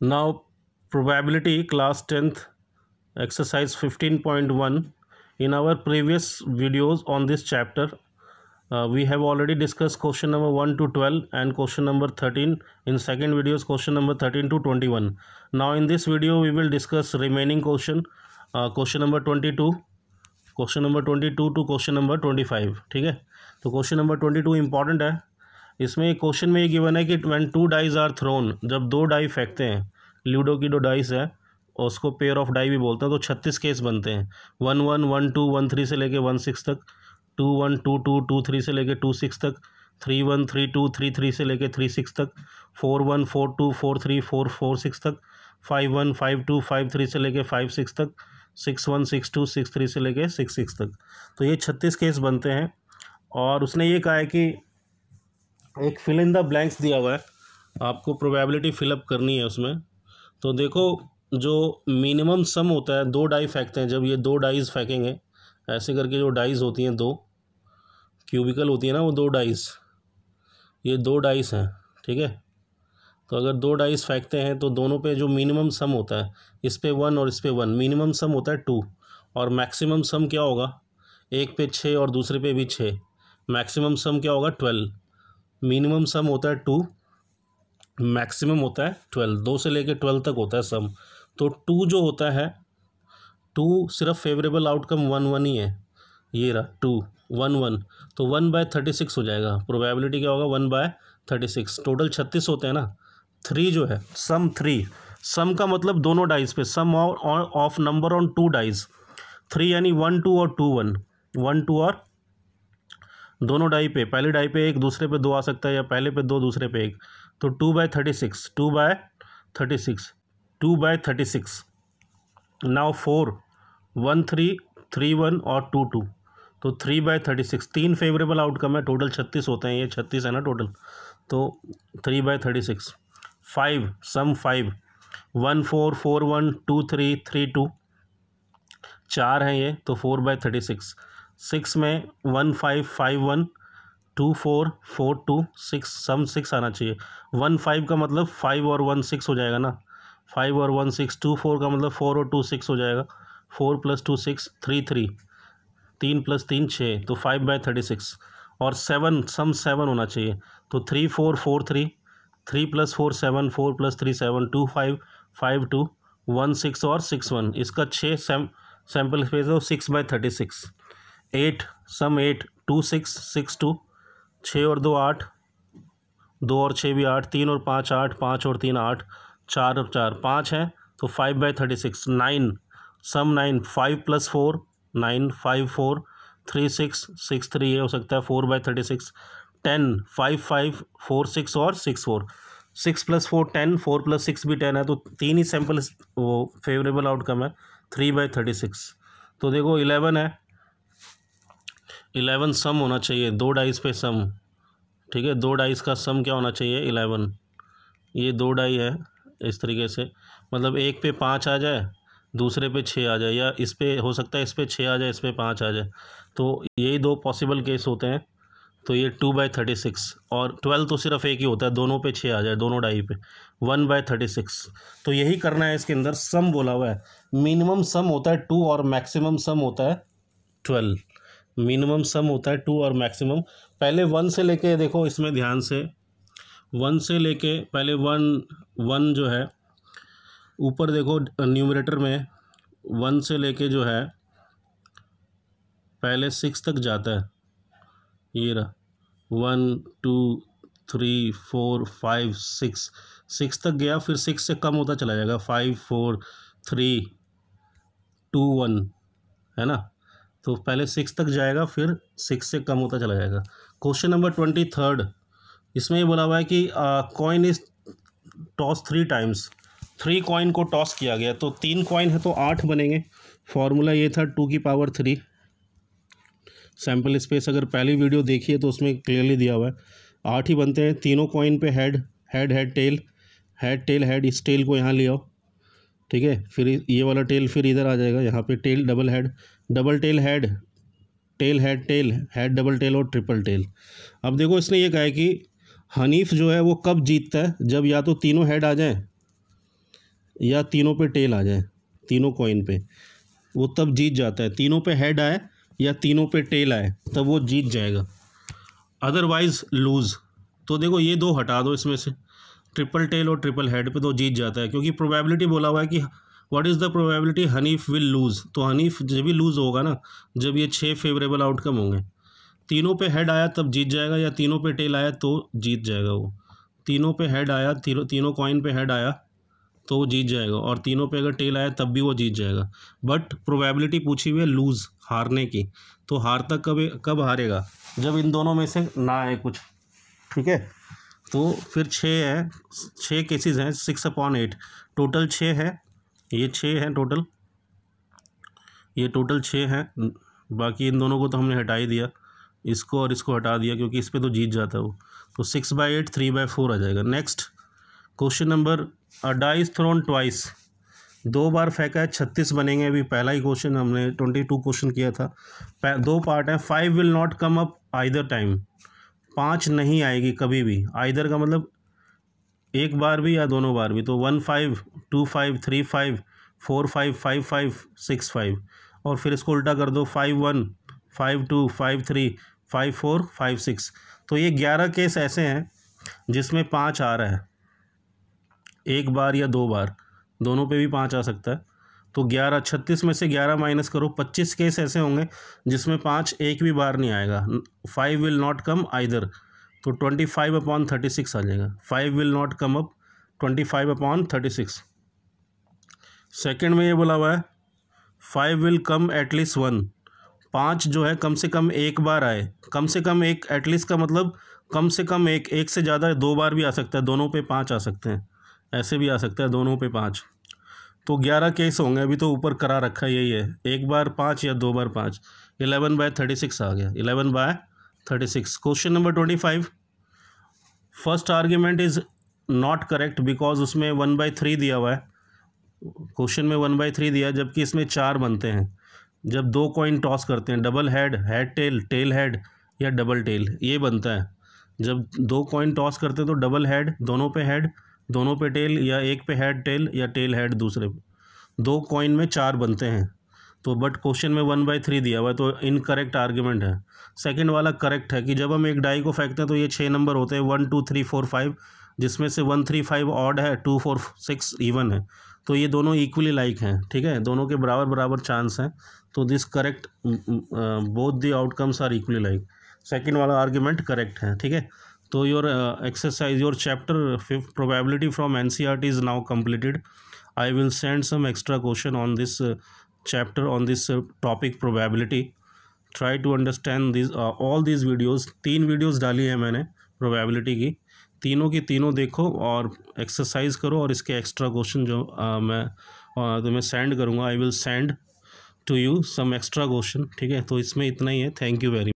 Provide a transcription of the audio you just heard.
Now probability class 10th exercise 15.1 in our previous videos on this chapter uh, we have already discussed question number 1 to 12 and question number 13 in second videos question number 13 to 21 now in this video we will discuss remaining question uh, question number 22 question number 22 to question number 25 ठीक है तो question number 22 important है इसमें question में ये given है कि one two dice are thrown जब दो डाई फेंकते हैं लूडो की दो डाइस है और उसको पेयर ऑफ डाई भी बोलते हैं तो छत्तीस केस बनते हैं one one one two one three से लेके वन सिक्स तक two one two two two three से लेके टू सिक्स तक three one three two three three से लेके थ्री सिक्स तक four one four two four three four four six तक five one five two five three से लेके five six तक six one six two six three से लेके six six तक तो ये छत्तीस केस बनते हैं और उसने ये कहा है कि एक फिल इन द ब्लैंक्स दिया हुआ है आपको प्रोबेबिलिटी फिलअप करनी है उसमें तो देखो जो मिनिमम सम होता है दो डाई फेंकते हैं जब ये दो डाइज फेंकेंगे ऐसे करके जो डाइज होती हैं दो क्यूबिकल होती है ना वो दो डाइस ये दो डाइस हैं ठीक है तो अगर दो डाइस फेंकते हैं तो दोनों पे जो मिनिमम सम होता है इस पे वन और इस पे वन मिनिमम सम होता है टू और मैक्सिमम सम क्या होगा एक पे छः और दूसरे पे भी छः मैक्सिमम सम क्या होगा ट्वेल्व मिनिमम सम होता है टू मैक्सिमम होता है ट्वेल्व दो से लेकर ट्वेल्व तक होता है सम तो टू जो होता है टू सिर्फ फेवरेबल आउटकम वन वन ही है ये रहा टू वन वन तो वन बाय थर्टी सिक्स हो जाएगा प्रोबेबिलिटी क्या होगा one by thirty six total छत्तीस होते हैं ना थ्री जो है सम थ्री सम का मतलब दोनों डाइज पे sum of number on two dice three यानी वन टू और टू वन वन टू और दोनों डाई पे पहले डाई पे एक दूसरे पे दो आ सकता है या पहले पे दो दूसरे पे एक तो two by thirty six two by thirty six two by thirty six now four one three three one और टू टू तो थ्री बाय थर्टी सिक्स तीन फेवरेबल आउटकम है टोटल छत्तीस होते हैं ये छत्तीस है ना टोटल तो three by thirty six five sum five one four four one two three three two चार हैं ये तो four by thirty six six में one five five one two four four two six sum six आना चाहिए one five का मतलब five और वन सिक्स हो जाएगा ना फाइव और वन सिक्स टू फोर का मतलब फोर और टू सिक्स हो जाएगा four plus two six three three तीन प्लस तीन छः तो फाइव बाई थर्टी सिक्स और सेवन सम सेवन होना चाहिए तो three four four three three plus four seven four plus three seven two five five two one six और सिक्स वन इसका छः सैम्पल स्पेस है six by thirty six eight sum eight two six six two छः और दो आठ दो और छः भी आठ तीन और पाँच आठ पाँच और तीन आठ चार और चार पाँच हैं तो five by thirty six nine sum nine five plus four nine five four three six six three ये हो सकता है four by thirty six ten five five four six और six four six plus four ten four plus six भी ten है तो तीन ही सैम्पल वो फेवरेबल आउटकम है थ्री बाई थर्टी सिक्स तो देखो इलेवन है इलेवन सम होना चाहिए दो डाइस पे सम ठीक है दो डाइस का सम क्या होना चाहिए इलेवन ये दो डाई है इस तरीके से मतलब एक पे पाँच आ जाए दूसरे पे छः आ जाए या इस पर हो सकता है इस पर छः आ जाए इस पर पाँच आ जाए तो यही दो पॉसिबल केस होते हैं तो ये टू बाई थर्टी सिक्स और ट्वेल्व तो सिर्फ एक ही होता है दोनों पे छः आ जाए दोनों डाई पे वन बाय थर्टी सिक्स तो यही करना है इसके अंदर सम बोला हुआ है मिनिमम सम होता है टू और मैक्सिमम सम होता है ट्वेल्व मिनिमम सम होता है टू और मैक्सिमम पहले वन से लेके देखो इसमें ध्यान से वन से लेके पहले वन वन जो है ऊपर देखो न्यूमरेटर में वन से लेके जो है पहले सिक्स तक जाता है ये रहा one two three four five six six तक गया फिर सिक्स से कम होता चला जाएगा five four three two one है ना तो पहले सिक्स तक जाएगा फिर सिक्स से कम होता चला जाएगा क्वेश्चन नंबर ट्वेंटी थर्ड इसमें ये बोला हुआ है कि coin is toss three times three coin को टॉस किया गया तो तीन कॉइन है तो आठ बनेंगे फार्मूला ये था टू की पावर थ्री सैम्पल स्पेस अगर पहली वीडियो देखी है तो उसमें क्लियरली दिया हुआ है आठ ही बनते हैं तीनों कॉइन पे head head head tail head tail head इस टेल को यहाँ ले आओ ठीक है फिर ये वाला टेल फिर इधर आ जाएगा यहाँ पे tail double head double tail head tail head tail head double tail और ट्रिपल टेल अब देखो इसने ये कहा है कि हनीफ जो है वो कब जीतता है जब या तो तीनों हेड आ जाए या तीनों पे टेल आ जाए तीनों कॉइन पे वो तब जीत जाता है तीनों पे हेड आए या तीनों पे टेल आए तब वो जीत जाएगा अदरवाइज़ लूज़ तो देखो ये दो हटा दो इसमें से ट्रिपल टेल और ट्रिपल हेड पे तो जीत जाता है क्योंकि प्रोबेबिलिटी बोला हुआ है कि what is the probability Hanif will lose तो हनीफ जब भी लूज़ होगा ना जब ये छः फेवरेबल आउटकम होंगे तीनों पे हेड आया तब जीत जाएगा या तीनों पे टेल आया तो जीत जाएगा वो तीनों पे हेड आया तीनों तीनों कॉइन पे हेड आया तो वो जीत जाएगा और तीनों पे अगर टेल आया तब भी वो जीत जाएगा बट प्रोबेबिलिटी पूछी हुई है लूज़ हारने की तो हार तक कब कब हारेगा जब इन दोनों में से ना आए कुछ ठीक है तो फिर छः है छः केसेस हैं सिक्स अपॉन एट टोटल छः है ये छः हैं टोटल ये टोटल छः हैं बाकी इन दोनों को तो हमने हटा ही दिया इसको और इसको हटा दिया क्योंकि इस पर तो जीत जाता है वो तो six by eight three by four आ जाएगा next question number a thrown twice दो बार फेंका है छत्तीस बनेंगे अभी पहला ही क्वेश्चन हमने ट्वेंटी टू क्वेश्चन किया था दो पार्ट हैं five will not come up either time पाँच नहीं आएगी कभी भी आइधर का मतलब एक बार भी या दोनों बार भी तो one five two five three five four five five five six five और फिर इसको उल्टा कर दो five one five two five three five four five six तो ये ग्यारह केस ऐसे हैं जिसमें पाँच आ रहा है एक बार या दो बार दोनों पे भी पाँच आ सकता है तो ग्यारह छत्तीस में से ग्यारह माइनस करो पच्चीस केस ऐसे होंगे जिसमें पाँच एक भी बार नहीं आएगा five will not come either तो twenty five upon thirty six आ जाएगा five will not come up twenty five upon thirty six second में ये बोला हुआ है five will come at least one पाँच जो है कम से कम एक बार आए कम से कम एक एटलीस्ट का मतलब कम से कम एक एक से ज़्यादा दो बार भी आ सकता है दोनों पे पाँच आ सकते हैं ऐसे भी आ सकता है दोनों पे पाँच तो ग्यारह केस होंगे अभी तो ऊपर करा रखा यही है एक बार पाँच या दो बार पाँच इलेवन बाय थर्टी सिक्स आ गया eleven by thirty six question number twenty five first argument is not correct because उसमें वन बाई थ्री दिया हुआ है क्वेश्चन में वन बाई थ्री दिया जबकि इसमें चार बनते हैं जब दो कॉइन टॉस करते हैं double head head tail tail head या डबल टेल ये बनता है जब दो कॉइन टॉस करते हैं तो डबल हेड दोनों पे हेड दोनों पे टेल या एक पे हेड टेल या टेल हेड दूसरे पे दो कॉइन में चार बनते हैं तो बट क्वेश्चन में वन बाई थ्री दिया हुआ है तो इनकरेक्ट आर्ग्यूमेंट है सेकंड वाला करेक्ट है कि जब हम एक डाई को फेंकते हैं तो ये छः नंबर होते हैं one two three four five जिसमें से वन थ्री फाइव ऑड है टू फोर सिक्स इवन है तो ये दोनों इक्वली लाइक हैं ठीक है दोनों के बराबर बराबर चांस हैं तो this correct both the outcomes are equally like second वाला आर्ग्यूमेंट करेक्ट है ठीक है तो your exercise your chapter fifth probability from N C R T is now completed I will send some extra question on this chapter on this topic probability try to understand this all this videos तीन videos डाली है मैंने probability की तीनों की तीनों देखो और एक्सरसाइज करो और इसके एक्स्ट्रा क्वेश्चन जो आ, uh, मैं uh, तुम्हें सेंड करूँगा I will send to you some extra question ठीक है तो इसमें इतना ही है थैंक यू वेरी